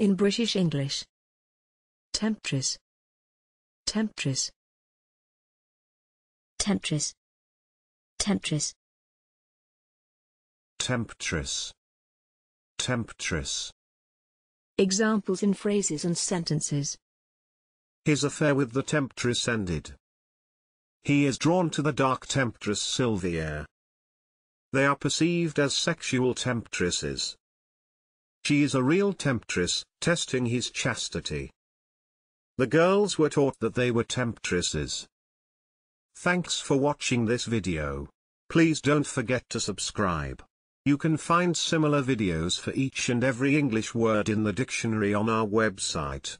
in British English. Temptress. Temptress. Temptress. Temptress. Temptress. Temptress. Examples in phrases and sentences. His affair with the temptress ended. He is drawn to the dark temptress Sylvia. They are perceived as sexual temptresses. She is a real temptress, testing his chastity. The girls were taught that they were temptresses. Thanks for watching this video. Please don't forget to subscribe. You can find similar videos for each and every English word in the dictionary on our website.